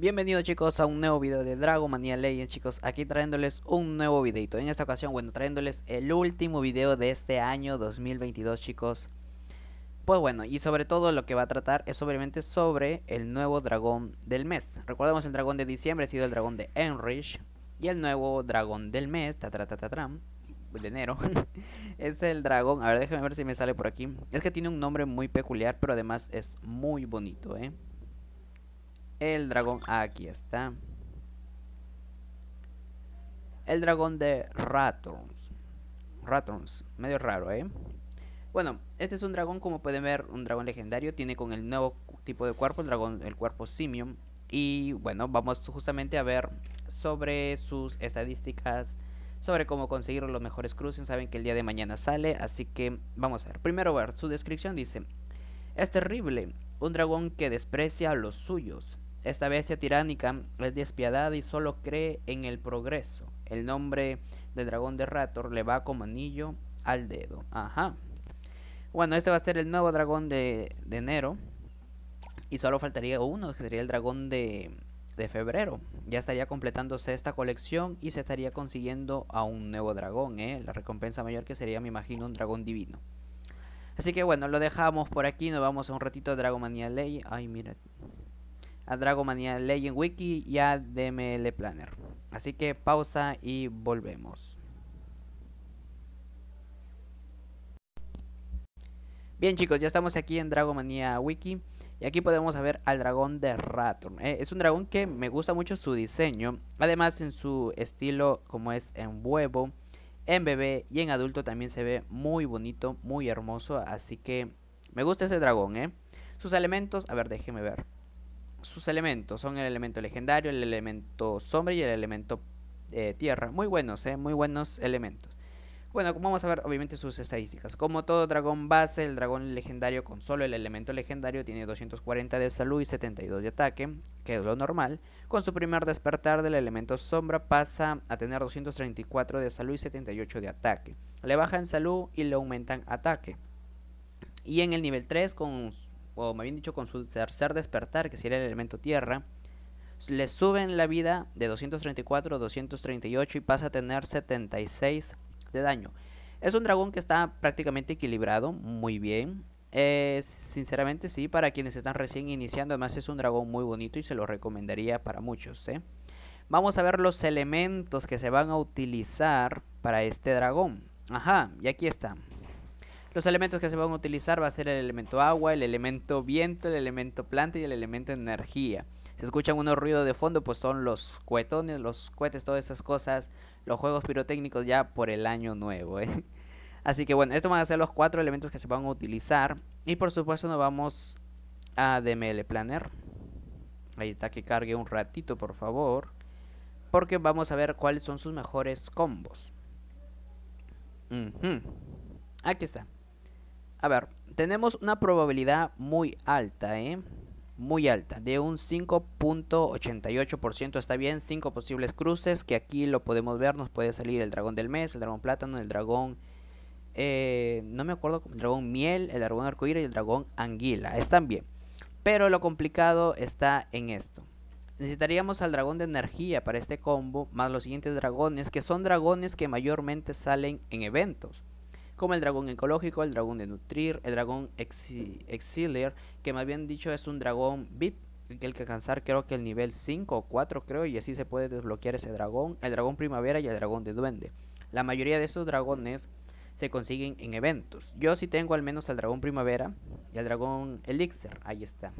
Bienvenidos chicos a un nuevo video de Mania Legends chicos, aquí trayéndoles un nuevo videito En esta ocasión, bueno, trayéndoles el último video de este año 2022 chicos Pues bueno, y sobre todo lo que va a tratar es obviamente sobre el nuevo dragón del mes Recordemos el dragón de diciembre ha sido el dragón de Enrich Y el nuevo dragón del mes, ta ta de enero Es el dragón, a ver déjenme ver si me sale por aquí Es que tiene un nombre muy peculiar pero además es muy bonito eh el dragón, aquí está. El dragón de Ratons Ratons, medio raro, ¿eh? Bueno, este es un dragón, como pueden ver, un dragón legendario. Tiene con el nuevo tipo de cuerpo, el dragón, el cuerpo simium. Y bueno, vamos justamente a ver sobre sus estadísticas, sobre cómo conseguir los mejores cruces. Saben que el día de mañana sale, así que vamos a ver. Primero ver, su descripción dice, es terrible, un dragón que desprecia a los suyos. Esta bestia tiránica es despiadada y solo cree en el progreso. El nombre del dragón de Rator le va como anillo al dedo. Ajá. Bueno, este va a ser el nuevo dragón de, enero. Y solo faltaría uno, que sería el dragón de, febrero. Ya estaría completándose esta colección y se estaría consiguiendo a un nuevo dragón, ¿eh? La recompensa mayor que sería, me imagino, un dragón divino. Así que bueno, lo dejamos por aquí. Nos vamos a un ratito de Dragomanía Ley. Ay, mira a Dragomania Legend Wiki y a DML Planner. Así que pausa y volvemos. Bien chicos, ya estamos aquí en Dragomania Wiki y aquí podemos ver al dragón de Raturn. Eh. es un dragón que me gusta mucho su diseño, además en su estilo como es en huevo, en bebé y en adulto también se ve muy bonito, muy hermoso, así que me gusta ese dragón, eh. Sus elementos, a ver, déjeme ver sus elementos. Son el elemento legendario, el elemento sombra y el elemento eh, tierra. Muy buenos, eh, muy buenos elementos. Bueno, vamos a ver obviamente sus estadísticas. Como todo dragón base, el dragón legendario con solo el elemento legendario tiene 240 de salud y 72 de ataque, que es lo normal. Con su primer despertar del elemento sombra pasa a tener 234 de salud y 78 de ataque. Le bajan salud y le aumentan ataque. Y en el nivel 3 con o me habían dicho con su tercer despertar, que sería el elemento tierra, le suben la vida de 234 a 238 y pasa a tener 76 de daño. Es un dragón que está prácticamente equilibrado, muy bien. sinceramente sí, para quienes están recién iniciando, además es un dragón muy bonito y se lo recomendaría para muchos. ¿eh? Vamos a ver los elementos que se van a utilizar para este dragón. Ajá, y aquí está. Los elementos que se van a utilizar va a ser el elemento agua, el elemento viento, el elemento planta y el elemento energía. Si escuchan unos ruidos de fondo, pues son los cuetones, los cohetes, todas esas cosas, los juegos pirotécnicos ya por el año nuevo. ¿eh? Así que bueno, estos van a ser los cuatro elementos que se van a utilizar. Y por supuesto nos vamos a DML Planner. Ahí está, que cargue un ratito por favor. Porque vamos a ver cuáles son sus mejores combos. Aquí está. A ver, tenemos una probabilidad muy alta, ¿eh? Muy alta, de un 5.88%. Está bien, 5 posibles cruces, que aquí lo podemos ver. Nos puede salir el dragón del mes, el dragón plátano, el dragón... Eh, no me acuerdo, el dragón miel, el dragón arcoíris y el dragón anguila. Están bien. Pero lo complicado está en esto. Necesitaríamos al dragón de energía para este combo, más los siguientes dragones, que son dragones que mayormente salen en eventos como el dragón ecológico, el dragón de nutrir, el dragón exiler que más bien dicho es un dragón VIP, El que alcanzar creo que el nivel 5 o 4 creo, y así se puede desbloquear ese dragón, el dragón primavera y el dragón de duende. La mayoría de esos dragones se consiguen en eventos. Yo sí tengo al menos al dragón primavera y al dragón elixir, ahí está.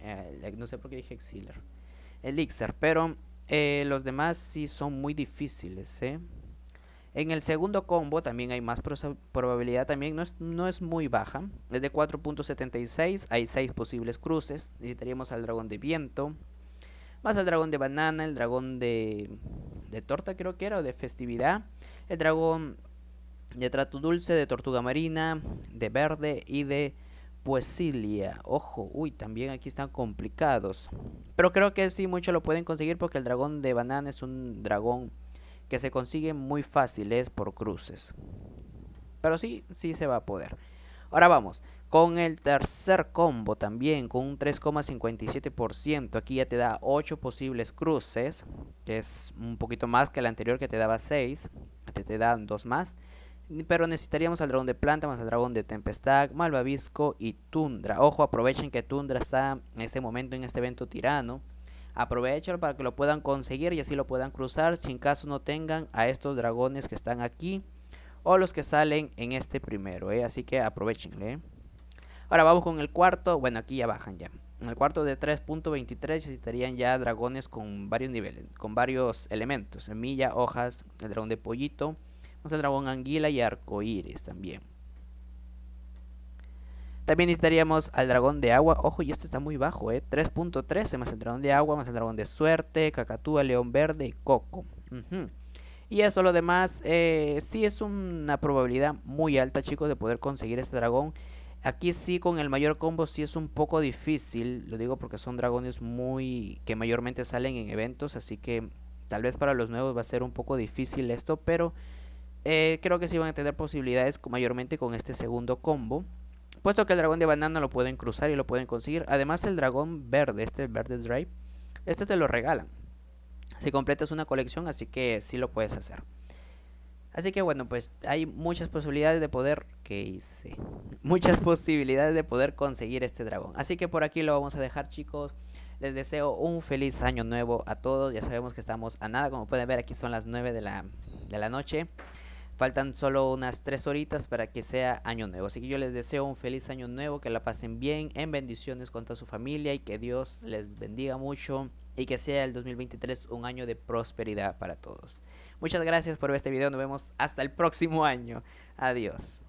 Eh, no sé por qué dije exiler. Elixir, pero eh, los demás sí son muy difíciles, ¿eh? En el segundo combo también hay más probabilidad, también no es, no es muy baja. Es de 4.76, hay 6 posibles cruces. Necesitaríamos al dragón de viento, más al dragón de banana, el dragón de, de torta creo que era, o de festividad, el dragón de trato dulce, de tortuga marina, de verde y de poesilia. Ojo, uy, también aquí están complicados. Pero creo que sí, muchos lo pueden conseguir porque el dragón de banana es un dragón que se consiguen muy fáciles por cruces. Pero sí, sí se va a poder. Ahora vamos con el tercer combo también, con un 3,57%. Aquí ya te da 8 posibles cruces, que es un poquito más que el anterior que te daba 6. Te, te dan 2 más. Pero necesitaríamos al dragón de planta, más al dragón de tempestad, malvavisco y tundra. Ojo, aprovechen que tundra está en este momento en este evento tirano. Aprovechalo para que lo puedan conseguir y así lo puedan cruzar Si en caso no tengan a estos dragones que están aquí o los que salen en este primero, ¿eh? así que aprovechenle. ¿eh? Ahora vamos con el cuarto, bueno aquí ya bajan ya. En el cuarto de 3.23 necesitarían ya dragones con varios niveles, con varios elementos, semilla, hojas, el dragón de pollito, el dragón anguila y arcoíris también. También necesitaríamos al dragón de agua. Ojo, y esto está muy bajo, ¿eh? 3.13 más el dragón de agua, más el dragón de suerte, cacatúa, león verde y coco. Y eso, lo demás, eh, sí es una probabilidad muy alta, chicos, de poder conseguir este dragón. Aquí sí, con el mayor combo, sí es un poco difícil. Lo digo porque son dragones muy que mayormente salen en eventos, así que tal vez para los nuevos va a ser un poco difícil esto, pero... Eh, creo que sí van a tener posibilidades mayormente con este segundo combo puesto que el dragón de banana lo pueden cruzar y lo pueden conseguir. Además el dragón verde, este verde Drive, este te lo regalan. Si completas una colección, así que sí lo puedes hacer. Así que bueno, pues hay muchas posibilidades de poder, que hice? Muchas posibilidades de poder conseguir este dragón. Así que por aquí lo vamos a dejar chicos. Les deseo un feliz año nuevo a todos. Ya sabemos que estamos a nada. Como pueden ver aquí son las 9 de la, de la noche. Faltan solo unas tres horitas para que sea año nuevo. Así que yo les deseo un feliz año nuevo, que la pasen bien, en bendiciones con toda su familia y que Dios les bendiga mucho y que sea el 2023 un año de prosperidad para todos. Muchas gracias por ver este video, nos vemos hasta el próximo año. Adiós.